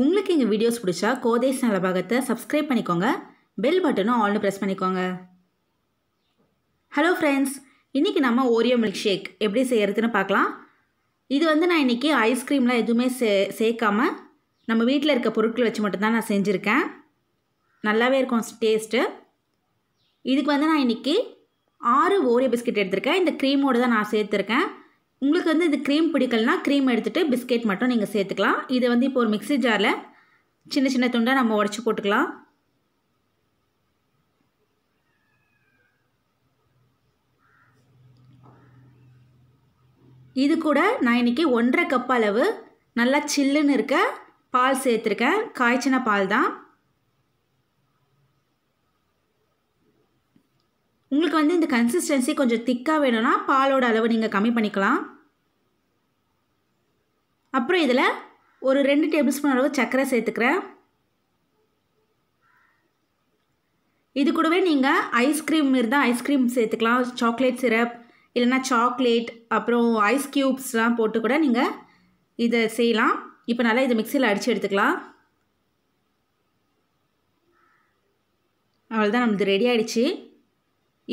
உங்களுக்கு எங்கள் வீடியோஸ் பிடிச்சா கோதேஸ் பாகத்தை சப்ஸ்கிரைப் பண்ணிக்கோங்க பெல் பட்டனும் ஆல்னு ப்ரெஸ் பண்ணிக்கோங்க ஹலோ ஃப்ரெண்ட்ஸ் இன்றைக்கி நம்ம ஓரியோ மில்க் ஷேக் எப்படி செய்கிறதுன்னு பார்க்கலாம் இது வந்து நான் இன்றைக்கி ஐஸ்கிரீம்லாம் எதுவுமே சே சேர்க்காமல் நம்ம வீட்டில் இருக்க பொருட்கள் வச்சு மட்டும்தான் நான் செஞ்சுருக்கேன் நல்லாவே இருக்கும் டேஸ்ட்டு இதுக்கு வந்து நான் இன்றைக்கி ஆறு ஓரியோ பிஸ்கெட் எடுத்திருக்கேன் இந்த க்ரீமோடு தான் நான் சேர்த்துருக்கேன் உங்களுக்கு வந்து இது க்ரீம் பிடிக்கலனா க்ரீம் எடுத்துகிட்டு பிஸ்கெட் மட்டும் நீங்கள் சேர்த்துக்கலாம் இதை வந்து இப்போ ஒரு மிக்சி ஜாரில் சின்ன சின்ன துண்டாக நம்ம உடச்சி போட்டுக்கலாம் இது கூட நான் இன்றைக்கி ஒன்றரை கப் அளவு நல்லா சில்லுன்னு இருக்க பால் சேர்த்துருக்கேன் காய்ச்சின பால் தான் உங்களுக்கு வந்து இந்த கன்சிஸ்டன்சி கொஞ்சம் திக்காக வேணும்னா பாலோட அளவு நீங்கள் கம்மி பண்ணிக்கலாம் அப்புறம் இதில் ஒரு ரெண்டு டேபிள் ஸ்பூன் அளவு சர்க்கரை சேர்த்துக்கிறேன் இது கூடவே நீங்கள் ஐஸ்கிரீம் இருந்தால் ஐஸ்கிரீம் சேர்த்துக்கலாம் சாக்லேட் சிரப் இல்லைனா சாக்லேட் அப்புறம் ஐஸ் க்யூப்ஸ்லாம் போட்டு கூட நீங்கள் இதை செய்யலாம் இப்போ நல்லா இதை மிக்சியில் அடித்து எடுத்துக்கலாம் அவ்வளோதான் நம்மளது ரெடி ஆகிடுச்சு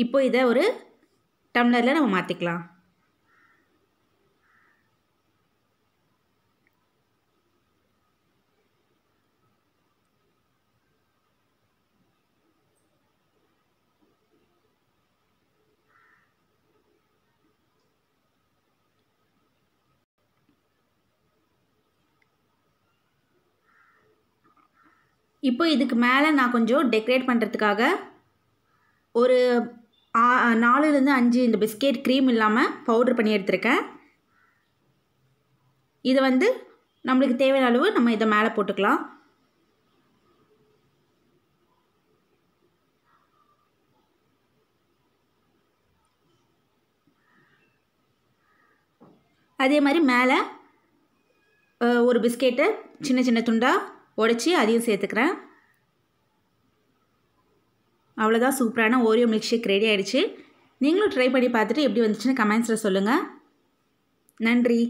இப்போ இதை ஒரு டம்ளரில் நம்ம மாற்றிக்கலாம் இப்போ இதுக்கு மேலே நான் கொஞ்சம் டெக்கரேட் பண்ணுறதுக்காக ஒரு நாலுலேருந்து அஞ்சு இந்த பிஸ்கெட் க்ரீம் இல்லாமல் பவுட்ரு பண்ணி எடுத்திருக்கேன் இதை வந்து நம்மளுக்கு தேவையான அளவு நம்ம இதை மேலே போட்டுக்கலாம் அதே மாதிரி மேலே ஒரு பிஸ்கெட்டை சின்ன சின்ன துண்டாக உடச்சி அதையும் சேர்த்துக்கிறேன் அவ்வளோதான் சூப்பரான ஓரியோ மில்க் ஷேக் ரெடி ஆகிடுச்சு நீங்களும் ட்ரை பண்ணி பார்த்துட்டு எப்படி வந்துச்சுன்னு கமெண்ட்ஸில் சொல்லுங்கள் நன்றி